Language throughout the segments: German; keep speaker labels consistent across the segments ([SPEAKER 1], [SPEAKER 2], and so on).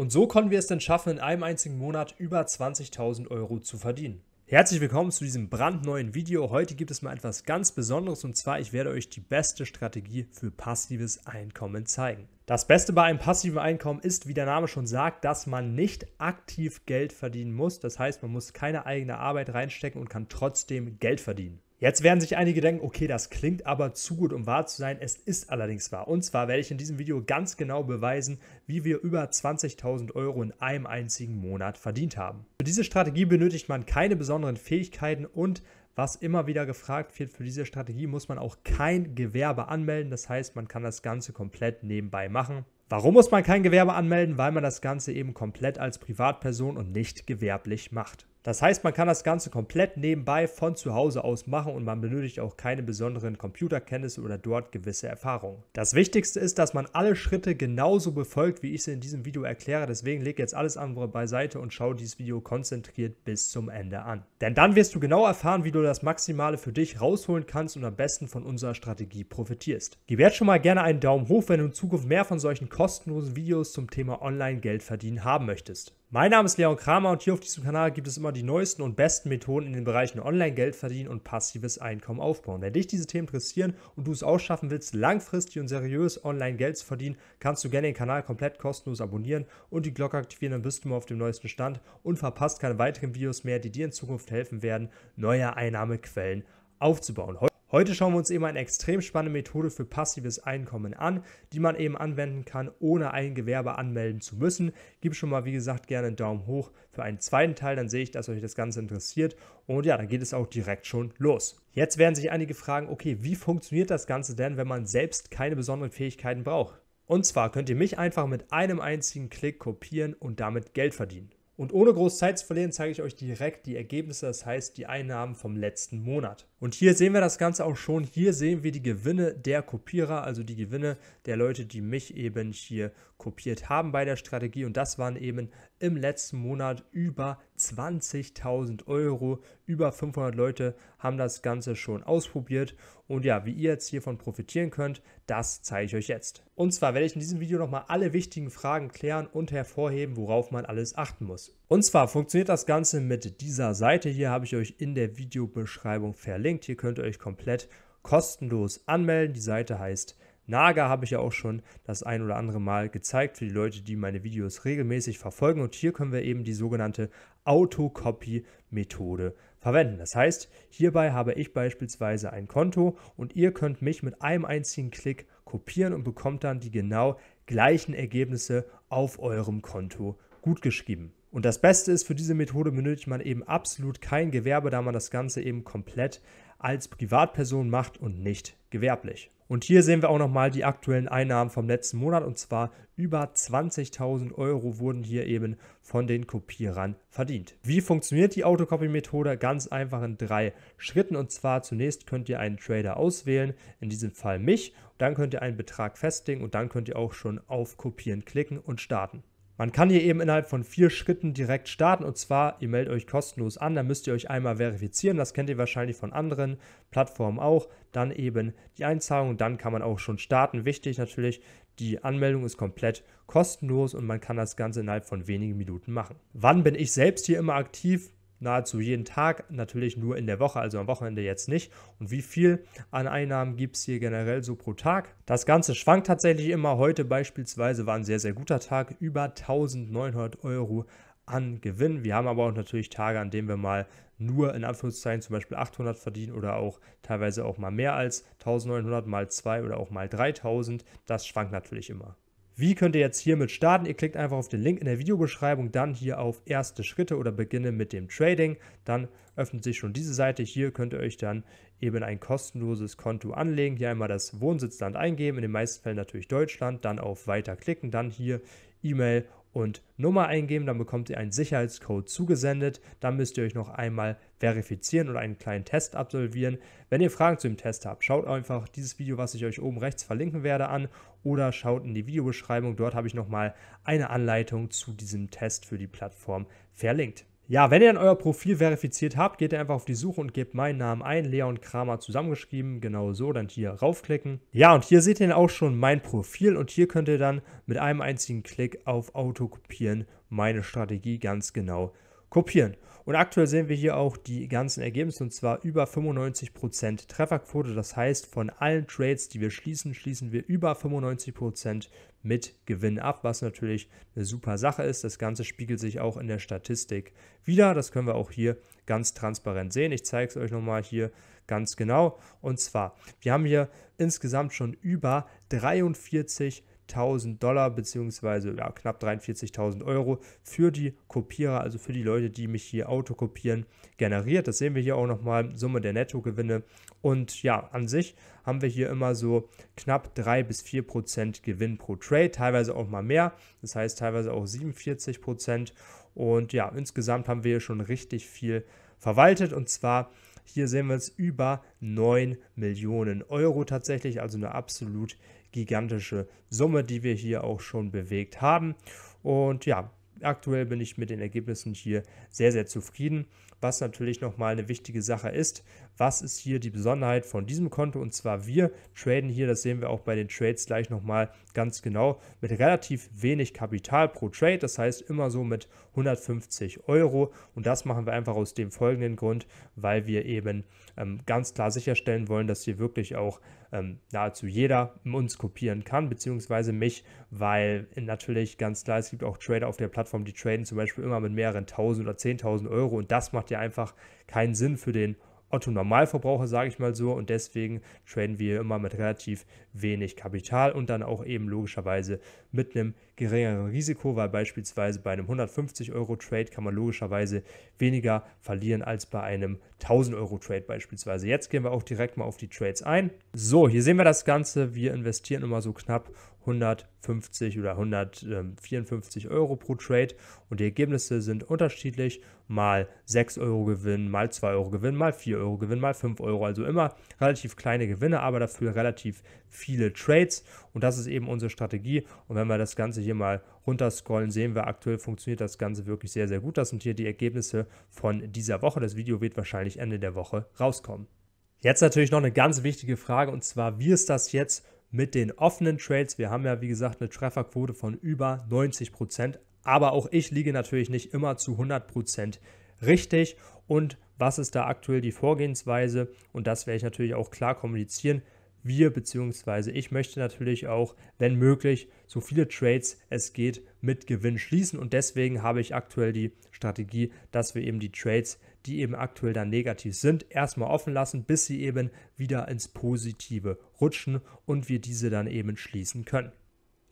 [SPEAKER 1] Und so konnten wir es dann schaffen, in einem einzigen Monat über 20.000 Euro zu verdienen. Herzlich willkommen zu diesem brandneuen Video. Heute gibt es mal etwas ganz Besonderes und zwar, ich werde euch die beste Strategie für passives Einkommen zeigen. Das Beste bei einem passiven Einkommen ist, wie der Name schon sagt, dass man nicht aktiv Geld verdienen muss. Das heißt, man muss keine eigene Arbeit reinstecken und kann trotzdem Geld verdienen. Jetzt werden sich einige denken, okay, das klingt aber zu gut, um wahr zu sein. Es ist allerdings wahr. Und zwar werde ich in diesem Video ganz genau beweisen, wie wir über 20.000 Euro in einem einzigen Monat verdient haben. Für diese Strategie benötigt man keine besonderen Fähigkeiten und was immer wieder gefragt wird, für diese Strategie muss man auch kein Gewerbe anmelden. Das heißt, man kann das Ganze komplett nebenbei machen. Warum muss man kein Gewerbe anmelden? Weil man das Ganze eben komplett als Privatperson und nicht gewerblich macht. Das heißt, man kann das Ganze komplett nebenbei von zu Hause aus machen und man benötigt auch keine besonderen Computerkenntnisse oder dort gewisse Erfahrungen. Das Wichtigste ist, dass man alle Schritte genauso befolgt, wie ich sie in diesem Video erkläre. Deswegen leg jetzt alles andere beiseite und schau dieses Video konzentriert bis zum Ende an. Denn dann wirst du genau erfahren, wie du das Maximale für dich rausholen kannst und am besten von unserer Strategie profitierst. Gib jetzt schon mal gerne einen Daumen hoch, wenn du in Zukunft mehr von solchen kostenlosen Videos zum Thema Online-Geld verdienen haben möchtest. Mein Name ist Leon Kramer und hier auf diesem Kanal gibt es immer die neuesten und besten Methoden in den Bereichen Online-Geld verdienen und passives Einkommen aufbauen. Wenn dich diese Themen interessieren und du es auch schaffen willst, langfristig und seriös Online-Geld zu verdienen, kannst du gerne den Kanal komplett kostenlos abonnieren und die Glocke aktivieren, dann bist du immer auf dem neuesten Stand und verpasst keine weiteren Videos mehr, die dir in Zukunft helfen werden, neue Einnahmequellen aufzubauen. Heute schauen wir uns eben eine extrem spannende Methode für passives Einkommen an, die man eben anwenden kann, ohne ein Gewerbe anmelden zu müssen. Gib schon mal, wie gesagt, gerne einen Daumen hoch für einen zweiten Teil, dann sehe ich, dass euch das Ganze interessiert. Und ja, dann geht es auch direkt schon los. Jetzt werden sich einige fragen, okay, wie funktioniert das Ganze denn, wenn man selbst keine besonderen Fähigkeiten braucht? Und zwar könnt ihr mich einfach mit einem einzigen Klick kopieren und damit Geld verdienen. Und ohne groß Zeit zu verlieren, zeige ich euch direkt die Ergebnisse, das heißt die Einnahmen vom letzten Monat. Und hier sehen wir das Ganze auch schon. Hier sehen wir die Gewinne der Kopierer, also die Gewinne der Leute, die mich eben hier kopiert haben bei der Strategie. Und das waren eben im letzten Monat über 20.000 Euro. Über 500 Leute haben das Ganze schon ausprobiert. Und ja, wie ihr jetzt hiervon profitieren könnt, das zeige ich euch jetzt. Und zwar werde ich in diesem Video nochmal alle wichtigen Fragen klären und hervorheben, worauf man alles achten muss. Und zwar funktioniert das Ganze mit dieser Seite hier, habe ich euch in der Videobeschreibung verlinkt. Hier könnt ihr euch komplett kostenlos anmelden. Die Seite heißt Naga habe ich ja auch schon das ein oder andere Mal gezeigt für die Leute, die meine Videos regelmäßig verfolgen. Und hier können wir eben die sogenannte Autocopy-Methode verwenden. Das heißt, hierbei habe ich beispielsweise ein Konto und ihr könnt mich mit einem einzigen Klick kopieren und bekommt dann die genau gleichen Ergebnisse auf eurem Konto gutgeschrieben. Und das Beste ist, für diese Methode benötigt man eben absolut kein Gewerbe, da man das Ganze eben komplett als Privatperson macht und nicht gewerblich. Und hier sehen wir auch nochmal die aktuellen Einnahmen vom letzten Monat und zwar über 20.000 Euro wurden hier eben von den Kopierern verdient. Wie funktioniert die Autocopy-Methode? Ganz einfach in drei Schritten und zwar zunächst könnt ihr einen Trader auswählen, in diesem Fall mich, dann könnt ihr einen Betrag festlegen und dann könnt ihr auch schon auf Kopieren klicken und starten. Man kann hier eben innerhalb von vier Schritten direkt starten und zwar, ihr meldet euch kostenlos an, dann müsst ihr euch einmal verifizieren, das kennt ihr wahrscheinlich von anderen Plattformen auch, dann eben die Einzahlung und dann kann man auch schon starten. Wichtig natürlich, die Anmeldung ist komplett kostenlos und man kann das Ganze innerhalb von wenigen Minuten machen. Wann bin ich selbst hier immer aktiv? nahezu jeden Tag, natürlich nur in der Woche, also am Wochenende jetzt nicht. Und wie viel an Einnahmen gibt es hier generell so pro Tag? Das Ganze schwankt tatsächlich immer. Heute beispielsweise war ein sehr, sehr guter Tag, über 1900 Euro an Gewinn. Wir haben aber auch natürlich Tage, an denen wir mal nur in Anführungszeichen zum Beispiel 800 verdienen oder auch teilweise auch mal mehr als 1900 mal 2 oder auch mal 3000. Das schwankt natürlich immer. Wie könnt ihr jetzt hiermit starten? Ihr klickt einfach auf den Link in der Videobeschreibung, dann hier auf erste Schritte oder beginne mit dem Trading. Dann öffnet sich schon diese Seite. Hier könnt ihr euch dann eben ein kostenloses Konto anlegen. Hier einmal das Wohnsitzland eingeben, in den meisten Fällen natürlich Deutschland, dann auf Weiter klicken, dann hier E-Mail und Nummer eingeben, dann bekommt ihr einen Sicherheitscode zugesendet. Dann müsst ihr euch noch einmal verifizieren oder einen kleinen Test absolvieren. Wenn ihr Fragen zu dem Test habt, schaut einfach dieses Video, was ich euch oben rechts verlinken werde, an oder schaut in die Videobeschreibung. Dort habe ich nochmal eine Anleitung zu diesem Test für die Plattform verlinkt. Ja, wenn ihr dann euer Profil verifiziert habt, geht ihr einfach auf die Suche und gebt meinen Namen ein, Leon Kramer zusammengeschrieben, genau so, dann hier raufklicken. Ja, und hier seht ihr dann auch schon mein Profil und hier könnt ihr dann mit einem einzigen Klick auf Autokopieren meine Strategie ganz genau kopieren. Und aktuell sehen wir hier auch die ganzen Ergebnisse und zwar über 95% Trefferquote. Das heißt, von allen Trades, die wir schließen, schließen wir über 95% mit Gewinn ab, was natürlich eine super Sache ist. Das Ganze spiegelt sich auch in der Statistik wieder. Das können wir auch hier ganz transparent sehen. Ich zeige es euch nochmal hier ganz genau. Und zwar, wir haben hier insgesamt schon über 43 40.000 Dollar beziehungsweise ja, knapp 43.000 Euro für die Kopierer, also für die Leute, die mich hier autokopieren, generiert. Das sehen wir hier auch nochmal, Summe der Nettogewinne. Und ja, an sich haben wir hier immer so knapp 3 bis 4 Prozent Gewinn pro Trade, teilweise auch mal mehr, das heißt teilweise auch 47 Prozent. Und ja, insgesamt haben wir hier schon richtig viel verwaltet und zwar hier sehen wir es über 9 Millionen Euro tatsächlich, also eine absolut gigantische Summe, die wir hier auch schon bewegt haben. Und ja, aktuell bin ich mit den Ergebnissen hier sehr, sehr zufrieden. Was natürlich nochmal eine wichtige Sache ist, was ist hier die Besonderheit von diesem Konto? Und zwar wir traden hier, das sehen wir auch bei den Trades gleich nochmal ganz genau, mit relativ wenig Kapital pro Trade, das heißt immer so mit 150 Euro. Und das machen wir einfach aus dem folgenden Grund, weil wir eben ähm, ganz klar sicherstellen wollen, dass hier wirklich auch ähm, nahezu jeder uns kopieren kann, beziehungsweise mich, weil natürlich ganz klar, es gibt auch Trader auf der Plattform, die traden zum Beispiel immer mit mehreren tausend oder zehntausend Euro und das macht ja einfach keinen Sinn für den Otto Normalverbraucher, sage ich mal so, und deswegen traden wir immer mit relativ wenig Kapital und dann auch eben logischerweise mit einem geringeren Risiko, weil beispielsweise bei einem 150 Euro Trade kann man logischerweise weniger verlieren als bei einem 1000 Euro Trade beispielsweise. Jetzt gehen wir auch direkt mal auf die Trades ein. So, hier sehen wir das Ganze. Wir investieren immer so knapp 150 oder 154 Euro pro Trade und die Ergebnisse sind unterschiedlich. Mal 6 Euro Gewinn, mal 2 Euro Gewinn, mal 4 Euro Gewinn, mal 5 Euro. Also immer relativ kleine Gewinne, aber dafür relativ viel viele Trades und das ist eben unsere Strategie. Und wenn wir das Ganze hier mal runterscrollen, sehen wir, aktuell funktioniert das Ganze wirklich sehr, sehr gut. Das sind hier die Ergebnisse von dieser Woche. Das Video wird wahrscheinlich Ende der Woche rauskommen. Jetzt natürlich noch eine ganz wichtige Frage und zwar, wie ist das jetzt mit den offenen Trades? Wir haben ja, wie gesagt, eine Trefferquote von über 90 Prozent, aber auch ich liege natürlich nicht immer zu 100 Prozent richtig und was ist da aktuell die Vorgehensweise und das werde ich natürlich auch klar kommunizieren wir beziehungsweise ich möchte natürlich auch, wenn möglich, so viele Trades es geht mit Gewinn schließen und deswegen habe ich aktuell die Strategie, dass wir eben die Trades, die eben aktuell dann negativ sind, erstmal offen lassen, bis sie eben wieder ins Positive rutschen und wir diese dann eben schließen können.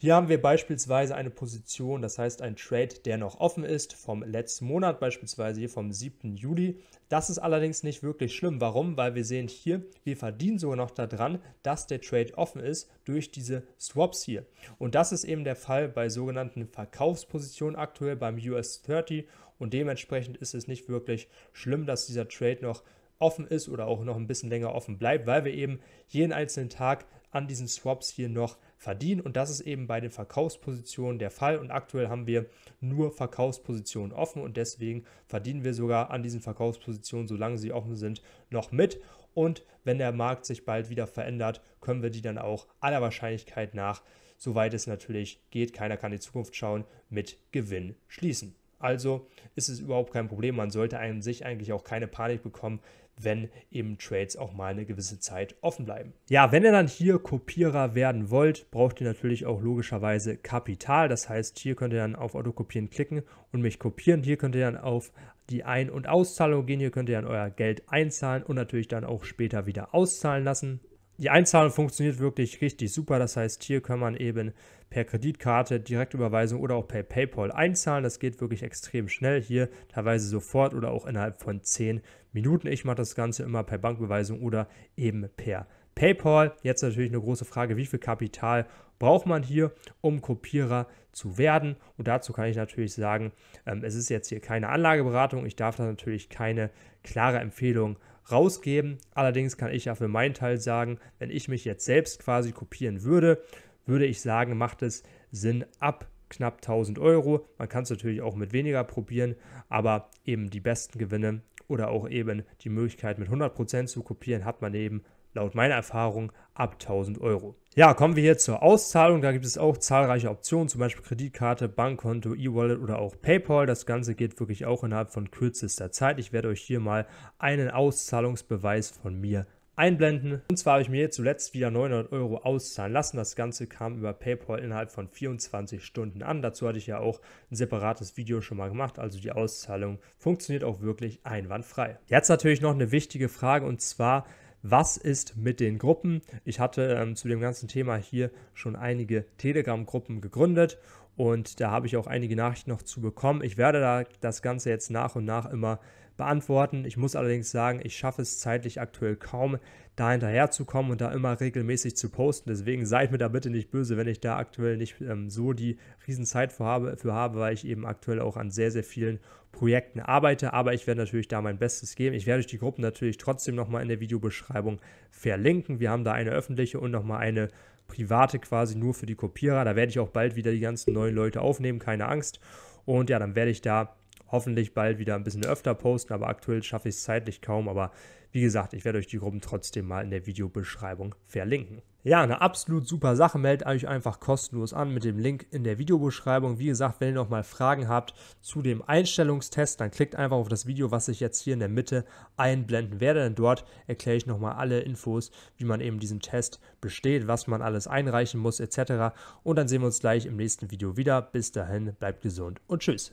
[SPEAKER 1] Hier haben wir beispielsweise eine Position, das heißt ein Trade, der noch offen ist, vom letzten Monat beispielsweise hier vom 7. Juli. Das ist allerdings nicht wirklich schlimm. Warum? Weil wir sehen hier, wir verdienen sogar noch daran, dass der Trade offen ist durch diese Swaps hier. Und das ist eben der Fall bei sogenannten Verkaufspositionen aktuell beim US 30 und dementsprechend ist es nicht wirklich schlimm, dass dieser Trade noch offen ist oder auch noch ein bisschen länger offen bleibt, weil wir eben jeden einzelnen Tag an diesen Swaps hier noch verdienen. Und das ist eben bei den Verkaufspositionen der Fall. Und aktuell haben wir nur Verkaufspositionen offen und deswegen verdienen wir sogar an diesen Verkaufspositionen, solange sie offen sind, noch mit. Und wenn der Markt sich bald wieder verändert, können wir die dann auch aller Wahrscheinlichkeit nach, soweit es natürlich geht, keiner kann in die Zukunft schauen, mit Gewinn schließen. Also ist es überhaupt kein Problem. Man sollte an sich eigentlich auch keine Panik bekommen, wenn eben Trades auch mal eine gewisse Zeit offen bleiben. Ja, wenn ihr dann hier Kopierer werden wollt, braucht ihr natürlich auch logischerweise Kapital. Das heißt, hier könnt ihr dann auf Autokopieren klicken und mich kopieren. Hier könnt ihr dann auf die Ein- und Auszahlung gehen. Hier könnt ihr dann euer Geld einzahlen und natürlich dann auch später wieder auszahlen lassen. Die Einzahlung funktioniert wirklich richtig super. Das heißt, hier kann man eben per Kreditkarte, Direktüberweisung oder auch per PayPal einzahlen. Das geht wirklich extrem schnell hier, teilweise sofort oder auch innerhalb von 10 Minuten. Ich mache das Ganze immer per Bankbeweisung oder eben per PayPal. Jetzt natürlich eine große Frage, wie viel Kapital braucht man hier, um Kopierer zu werden? Und dazu kann ich natürlich sagen, ähm, es ist jetzt hier keine Anlageberatung. Ich darf da natürlich keine klare Empfehlung rausgeben. Allerdings kann ich ja für meinen Teil sagen, wenn ich mich jetzt selbst quasi kopieren würde, würde ich sagen, macht es Sinn ab knapp 1000 Euro. Man kann es natürlich auch mit weniger probieren, aber eben die besten Gewinne oder auch eben die Möglichkeit mit 100% zu kopieren, hat man eben laut meiner Erfahrung ab 1000 Euro. Ja, kommen wir hier zur Auszahlung. Da gibt es auch zahlreiche Optionen, zum Beispiel Kreditkarte, Bankkonto, E-Wallet oder auch PayPal. Das Ganze geht wirklich auch innerhalb von kürzester Zeit. Ich werde euch hier mal einen Auszahlungsbeweis von mir einblenden. Und zwar habe ich mir zuletzt wieder 900 Euro auszahlen lassen. Das Ganze kam über PayPal innerhalb von 24 Stunden an. Dazu hatte ich ja auch ein separates Video schon mal gemacht. Also die Auszahlung funktioniert auch wirklich einwandfrei. Jetzt natürlich noch eine wichtige Frage und zwar, was ist mit den Gruppen? Ich hatte ähm, zu dem ganzen Thema hier schon einige Telegram-Gruppen gegründet und da habe ich auch einige Nachrichten noch zu bekommen. Ich werde da das Ganze jetzt nach und nach immer beantworten. Ich muss allerdings sagen, ich schaffe es zeitlich aktuell kaum, da hinterherzukommen und da immer regelmäßig zu posten. Deswegen seid mir da bitte nicht böse, wenn ich da aktuell nicht ähm, so die Riesenzeit für habe, für habe, weil ich eben aktuell auch an sehr, sehr vielen Projekten arbeite. Aber ich werde natürlich da mein Bestes geben. Ich werde euch die Gruppen natürlich trotzdem nochmal in der Videobeschreibung verlinken. Wir haben da eine öffentliche und nochmal eine private quasi nur für die Kopierer. Da werde ich auch bald wieder die ganzen neuen Leute aufnehmen, keine Angst. Und ja, dann werde ich da hoffentlich bald wieder ein bisschen öfter posten, aber aktuell schaffe ich es zeitlich kaum. Aber wie gesagt, ich werde euch die Gruppen trotzdem mal in der Videobeschreibung verlinken. Ja, eine absolut super Sache. Meldet euch einfach kostenlos an mit dem Link in der Videobeschreibung. Wie gesagt, wenn ihr nochmal Fragen habt zu dem Einstellungstest, dann klickt einfach auf das Video, was ich jetzt hier in der Mitte einblenden werde. Denn dort erkläre ich nochmal alle Infos, wie man eben diesen Test besteht, was man alles einreichen muss etc. Und dann sehen wir uns gleich im nächsten Video wieder. Bis dahin, bleibt gesund und tschüss.